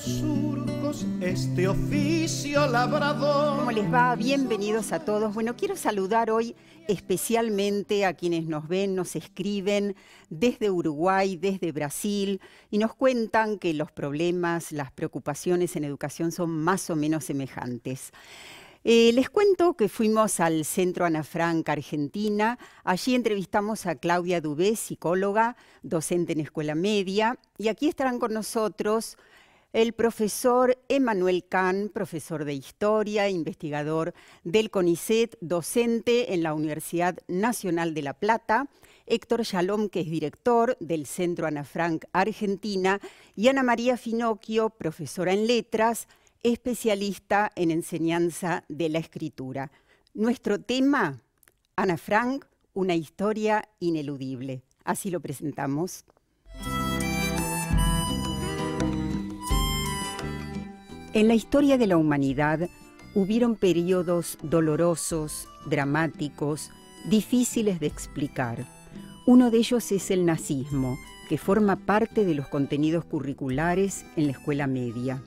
surcos este oficio labrador. ¿Cómo les va? Bienvenidos a todos. Bueno, quiero saludar hoy especialmente a quienes nos ven, nos escriben desde Uruguay, desde Brasil y nos cuentan que los problemas, las preocupaciones en educación son más o menos semejantes. Eh, les cuento que fuimos al Centro Ana Franca, Argentina. Allí entrevistamos a Claudia Dubé, psicóloga, docente en escuela media. Y aquí estarán con nosotros el profesor Emanuel Kahn, profesor de historia, investigador del CONICET, docente en la Universidad Nacional de La Plata, Héctor Shalom, que es director del Centro Ana Frank Argentina, y Ana María Finocchio, profesora en letras, especialista en enseñanza de la escritura. Nuestro tema, Ana Frank, una historia ineludible. Así lo presentamos. En la historia de la humanidad hubieron periodos dolorosos, dramáticos, difíciles de explicar. Uno de ellos es el nazismo, que forma parte de los contenidos curriculares en la escuela media.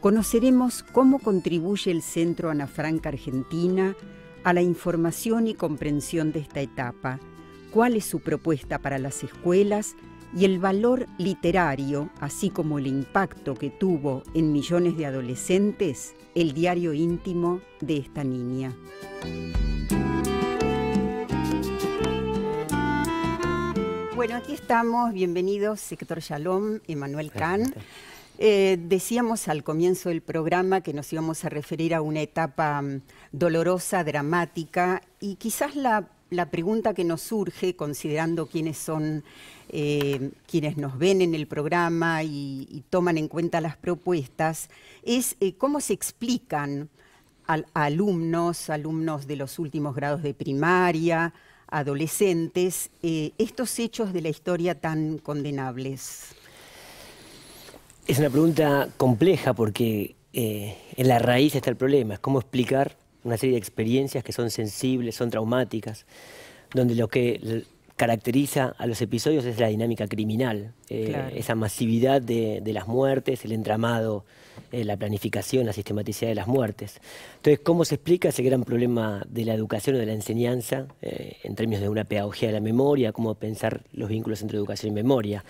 Conoceremos cómo contribuye el Centro Ana Argentina a la información y comprensión de esta etapa, cuál es su propuesta para las escuelas y el valor literario, así como el impacto que tuvo en millones de adolescentes, el diario íntimo de esta niña. Bueno, aquí estamos, bienvenidos, sector Shalom, Emanuel Khan. Eh, decíamos al comienzo del programa que nos íbamos a referir a una etapa mm, dolorosa, dramática y quizás la la pregunta que nos surge, considerando quiénes son eh, quienes nos ven en el programa y, toman en cuenta las propuestas, es eh, cómo se explican a, alumnos, alumnos de los últimos grados de primaria, adolescentes, eh, estos hechos de la historia tan condenables. Es una pregunta compleja porque en la raíz está el problema, es cómo explicar una serie de experiencias que son sensibles, son traumáticas, donde lo que caracteriza a los episodios es la dinámica criminal, eh, esa masividad de, las muertes, el entramado, eh, la planificación, la sistematicidad de las muertes. Entonces, ¿cómo se explica ese gran problema de la educación o de la enseñanza eh, en términos de una pedagogía de la memoria? ¿Cómo pensar los vínculos entre educación y memoria?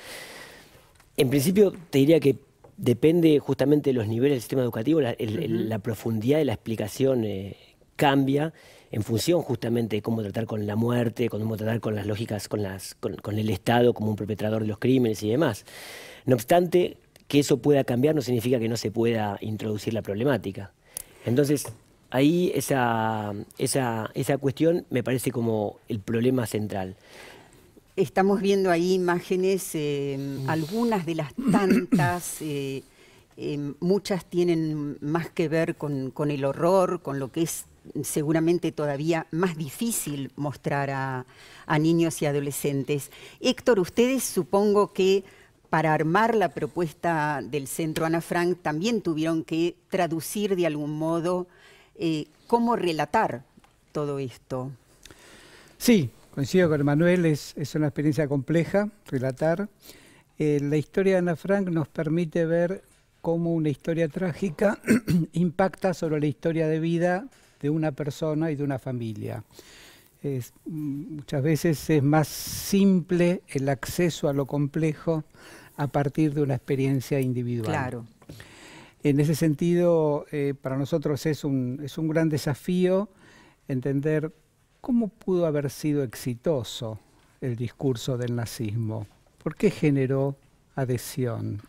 En principio, te diría que depende justamente de los niveles del sistema educativo, la, profundidad de la explicación eh, cambia en función justamente de cómo tratar con la muerte, cómo tratar con las lógicas, con, el Estado como un perpetrador de los crímenes y demás. No obstante, que eso pueda cambiar no significa que no se pueda introducir la problemática. Entonces, ahí esa cuestión me parece como el problema central. Estamos viendo ahí imágenes, eh, mm. algunas de las tantas, eh, eh, muchas tienen más que ver con, el horror, con lo que es seguramente todavía más difícil mostrar a, a niños y adolescentes. Héctor, ustedes supongo que para armar la propuesta del Centro Ana Frank también tuvieron que traducir de algún modo cómo relatar todo esto. Sí, Coincido con Manuel, es, una experiencia compleja relatar. Eh, la historia de Ana Frank nos permite ver cómo una historia trágica impacta sobre la historia de vida de una persona y de una familia. Mm, muchas veces es más simple el acceso a lo complejo a partir de una experiencia individual. Claro. En ese sentido, eh, para nosotros es un, es un gran desafío entender ¿Cómo pudo haber sido exitoso el discurso del nazismo? ¿Por qué generó adhesión?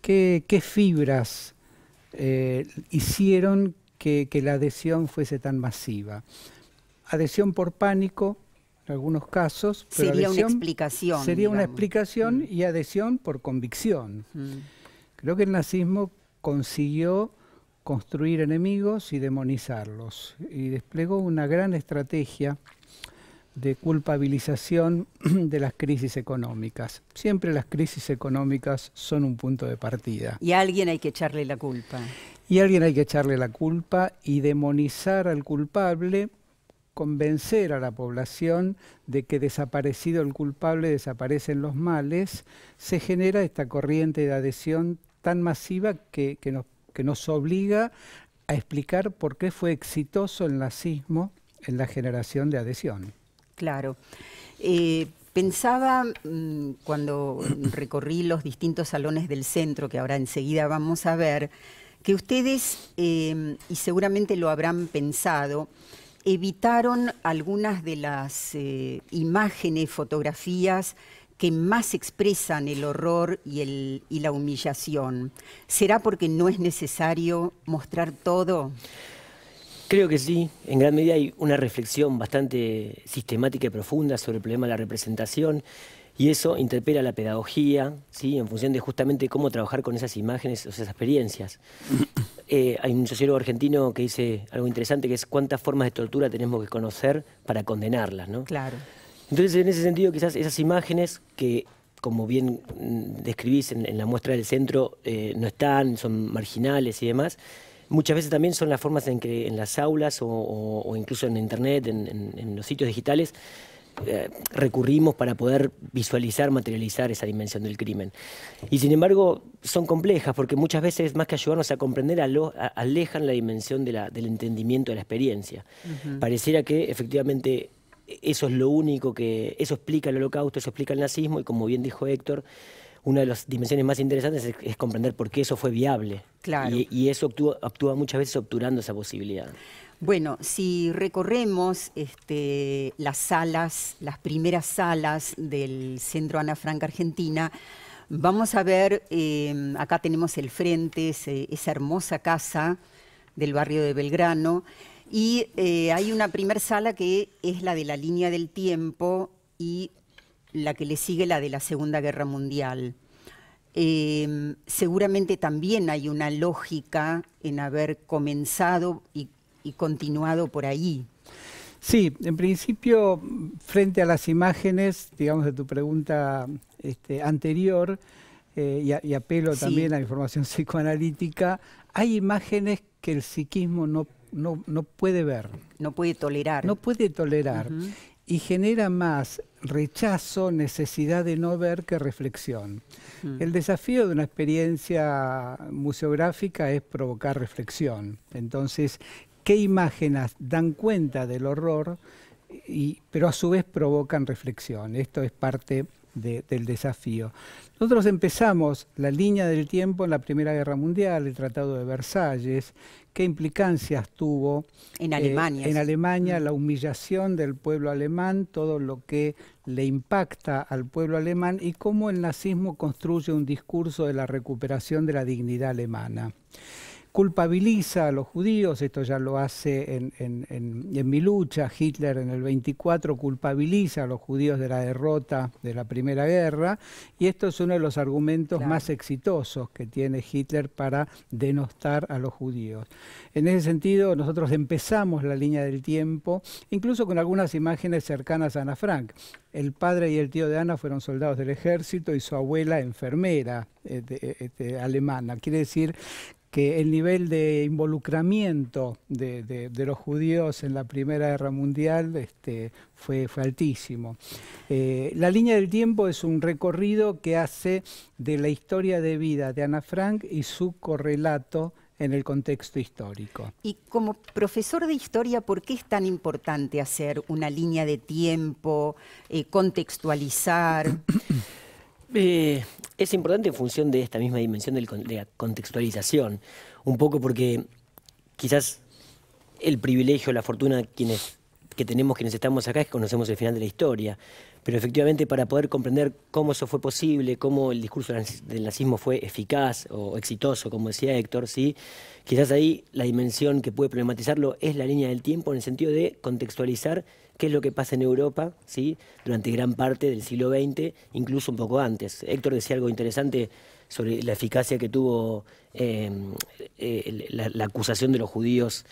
¿Qué, fibras eh, hicieron que, la adhesión fuese tan masiva? Adhesión por pánico, en algunos casos. sería una explicación. Sería una explicación mm. y adhesión por convicción. Mm. Creo que el nazismo consiguió construir enemigos y demonizarlos. Y desplegó una gran estrategia de culpabilización de las crisis económicas. Siempre las crisis económicas son un punto de partida. Y a alguien hay que echarle la culpa. Y a alguien hay que echarle la culpa y demonizar al culpable, convencer a la población de que desaparecido el culpable desaparecen los males, se genera esta corriente de adhesión tan masiva que, que nos que nos obliga a explicar por qué fue exitoso el nazismo en la generación de adhesión. Claro. Eh, pensaba mm, cuando recorrí los distintos salones del centro, que ahora enseguida vamos a ver, que ustedes, em, y seguramente lo habrán pensado, evitaron algunas de las eh, imágenes, fotografías que más expresan el horror y, y la humillación. ¿Será porque no es necesario mostrar todo? Creo que sí, en gran medida hay una reflexión bastante sistemática y profunda sobre el problema de la representación y eso interpela la pedagogía, ¿sí? en función de justamente cómo trabajar con esas imágenes o esas experiencias. Eh, hay un sociólogo argentino que dice algo interesante, que es cuántas formas de tortura tenemos que conocer para condenarlas. ¿no? Claro. Entonces, en ese sentido, quizás esas imágenes que, como bien mm, describís en, la muestra del centro, eh, no están, son marginales y demás, muchas veces también son las formas en que en las aulas o, incluso en Internet, en, los sitios digitales, eh, recurrimos para poder visualizar, materializar esa dimensión del crimen. Y sin embargo, son complejas porque muchas veces, más que ayudarnos a comprender, alejan la dimensión del entendimiento de la experiencia. Pareciera que efectivamente eso es lo único que, eso explica el holocausto, eso explica el nazismo y como bien dijo Héctor, una de las dimensiones más interesantes es, comprender por qué eso fue viable. Claro. Y, eso actúa, muchas veces obturando esa posibilidad. Bueno, si recorremos este, las salas, las primeras salas del Centro Ana Franca Argentina, vamos a ver, em, acá tenemos el frente, esa hermosa casa del barrio de Belgrano. Y eh, hay una primer sala que es la de la línea del tiempo y la que le sigue la de la Segunda Guerra Mundial. Em, seguramente también hay una lógica en haber comenzado y, continuado por ahí. Sí, en principio, frente a las imágenes, digamos, de tu pregunta este, anterior, eh, y, apelo también a la información psicoanalítica, hay imágenes que el psiquismo no no, puede ver. No puede tolerar. No puede tolerar. Y genera más rechazo, necesidad de no ver que reflexión. Mm. El desafío de una experiencia museográfica es provocar reflexión. Entonces, ¿qué imágenes dan cuenta del horror, y, pero a su vez provocan reflexión? Esto es parte del desafío. Nosotros empezamos la línea del tiempo en la Primera Guerra Mundial, el Tratado de Versalles, qué implicancias tuvo en eh, Alemania, mm. la humillación del pueblo alemán, todo lo que le impacta al pueblo alemán y cómo el nazismo construye un discurso de la recuperación de la dignidad alemana culpabiliza a los judíos, esto ya lo hace en, en, mi lucha, Hitler en el 24 culpabiliza a los judíos de la derrota de la Primera Guerra, y esto es uno de los argumentos más exitosos que tiene Hitler para denostar a los judíos. En ese sentido, nosotros empezamos la línea del tiempo, incluso con algunas imágenes cercanas a Ana Frank. El padre y el tío de Ana fueron soldados del ejército y su abuela enfermera eh, este, alemana. Quiere decir que el nivel de involucramiento de, los judíos en la Primera Guerra Mundial este, fue, altísimo. Eh, la línea del tiempo es un recorrido que hace de la historia de vida de Ana Frank y su correlato en el contexto histórico. Y como profesor de historia, ¿por qué es tan importante hacer una línea de tiempo, eh, contextualizar? Eh, es importante en función de esta misma dimensión de la contextualización, un poco porque quizás el privilegio, la fortuna quienes, que tenemos quienes estamos acá es que conocemos el final de la historia, pero efectivamente para poder comprender cómo eso fue posible, cómo el discurso del nazismo fue eficaz o exitoso, como decía Héctor, quizás ahí la dimensión que puede problematizarlo es la línea del tiempo en el sentido de contextualizar qué es lo que pasa en Europa ¿sí? durante gran parte del siglo XX, incluso un poco antes. Héctor decía algo interesante sobre la eficacia que tuvo em, eh, la, acusación de los judíos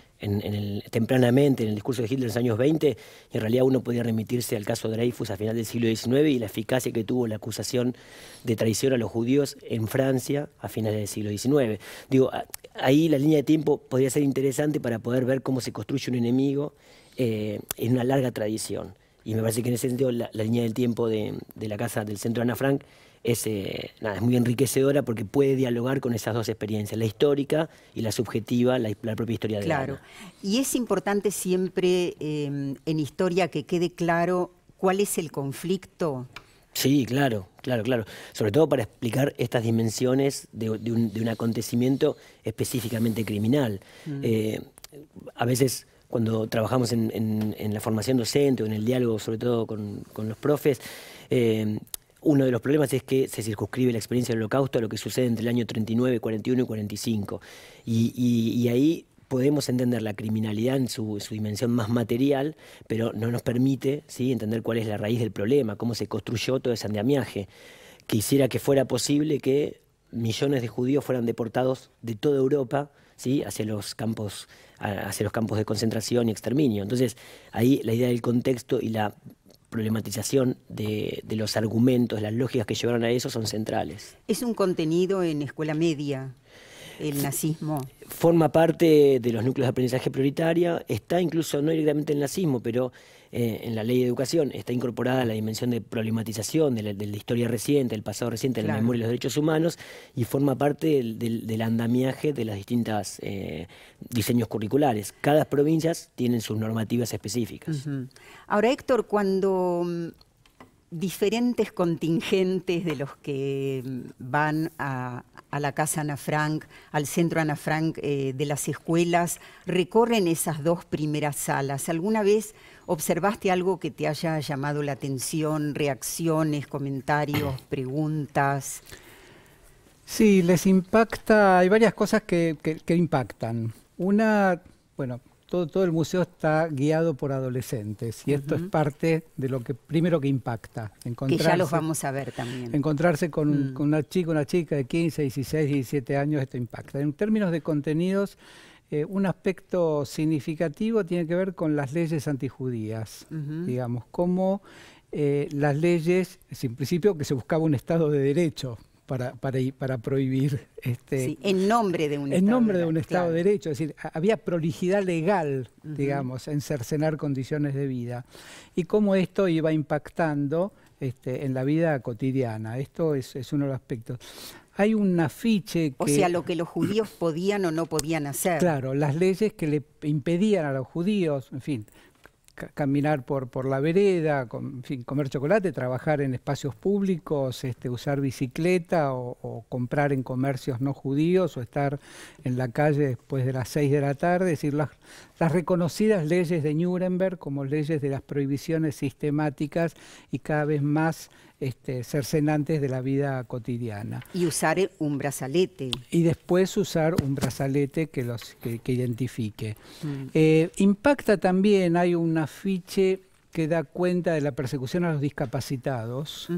tempranamente en el discurso de Hitler en los años 20, en realidad uno podía remitirse al caso de Dreyfus a final del siglo XIX y la eficacia que tuvo la acusación de traición a los judíos en Francia a finales del siglo XIX. Digo, ahí la línea de tiempo podría ser interesante para poder ver cómo se construye un enemigo en eh, una larga tradición. Y me parece que en ese sentido la, línea del tiempo de, la casa del centro de Ana Frank eh, es, muy enriquecedora porque puede dialogar con esas dos experiencias, la histórica y la subjetiva, la, propia historia de Claro, y es importante siempre em, en historia que quede claro cuál es el conflicto. Sí, claro, claro, claro. Sobre todo para explicar estas dimensiones de, un, acontecimiento específicamente criminal. Mm. Eh, a veces cuando trabajamos en, la formación docente o en el diálogo, sobre todo con, los profes, eh, uno de los problemas es que se circunscribe la experiencia del holocausto a lo que sucede entre el año 39, 41 y 45. Y, ahí podemos entender la criminalidad en su, dimensión más material, pero no nos permite ¿sí? entender cuál es la raíz del problema, cómo se construyó todo ese andamiaje. Quisiera que fuera posible que millones de judíos fueran deportados de toda Europa ¿sí? hacia los campos hacia los campos de concentración y exterminio. Entonces, ahí la idea del contexto y la problematización de, los argumentos, las lógicas que llevaron a eso son centrales. ¿Es un contenido en escuela media el nazismo? Forma parte de los núcleos de aprendizaje prioritaria, está incluso no directamente el nazismo, pero eh, en la ley de educación está incorporada la dimensión de problematización de la, historia reciente, el pasado reciente, de la memoria y los derechos humanos, y forma parte del, andamiaje de las distintas eh, diseños curriculares. Cada provincia tiene sus normativas específicas. Ahora, Héctor, cuando mm, diferentes contingentes de los que mm, van a, la Casa Ana Frank, al Centro Ana Frank eh, de las escuelas, recorren esas dos primeras salas. ¿Alguna vez observaste algo que te haya llamado la atención, reacciones, comentarios, preguntas? Sí, les impacta, hay varias cosas que, que impactan. Una, bueno, todo, el museo está guiado por adolescentes y esto es parte de lo que primero que impacta. Que ya los vamos a ver también. Encontrarse con, mm. una chica, una chica de 15, 16, 17 años, esto impacta. En términos de contenidos, eh, un aspecto significativo tiene que ver con las leyes antijudías, digamos, como eh, las leyes, sin en principio que se buscaba un Estado de Derecho, para, para, prohibir... Este, en nombre de un en nombre de un Estado Derecho, es decir, había prolijidad legal, digamos, en cercenar condiciones de vida. Y cómo esto iba impactando este, en la vida cotidiana. Esto es, uno de los aspectos hay un afiche O sea, lo que los judíos podían o no podían hacer. Claro, las leyes que le impedían a los judíos, en fin, caminar por, por la vereda, comer chocolate, trabajar en espacios públicos, este, usar bicicleta o, comprar en comercios no judíos o estar en la calle después de las 6 de la tarde. Es decir, las, las reconocidas leyes de Nuremberg como leyes de las prohibiciones sistemáticas y cada vez más ser este, cercenantes de la vida cotidiana. Y usar un brazalete. Y después usar un brazalete que los que, identifique. Mm. Eh, impacta también, hay un afiche que da cuenta de la persecución a los discapacitados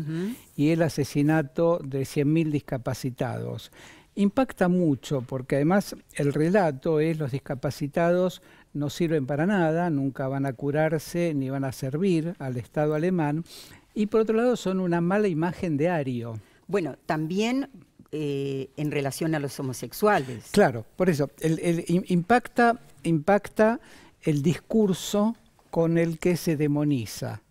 y el asesinato de 100.000 discapacitados. Impacta mucho porque además el relato es los discapacitados no sirven para nada, nunca van a curarse ni van a servir al Estado alemán, y por otro lado son una mala imagen de Ario. Bueno, también eh, en relación a los homosexuales. Claro, por eso, impacta, impacta el discurso con el que se demoniza.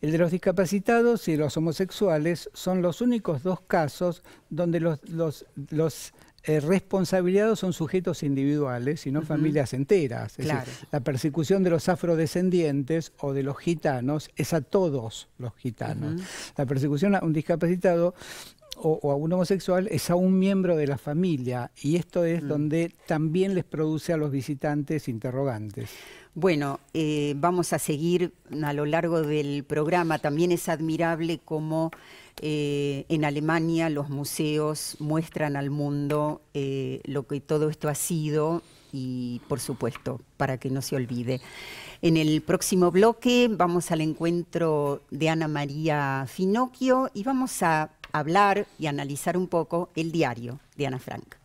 El de los discapacitados y los homosexuales son los únicos dos casos donde los, los, los eh, responsabilidad son sujetos individuales, sino no familias enteras. la persecución de los afrodescendientes o de los gitanos es a todos los gitanos. La persecución a un discapacitado o, a un homosexual es a un miembro de la familia y esto es mm. donde también les produce a los visitantes interrogantes. Bueno, eh, vamos a seguir a lo largo del programa. También es admirable cómo eh, en Alemania los museos muestran al mundo eh, lo que todo esto ha sido y por supuesto, para que no se olvide. En el próximo bloque vamos al encuentro de Ana María Finocchio y vamos a hablar y analizar un poco el diario de Ana Frank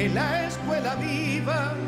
en la escuela viva.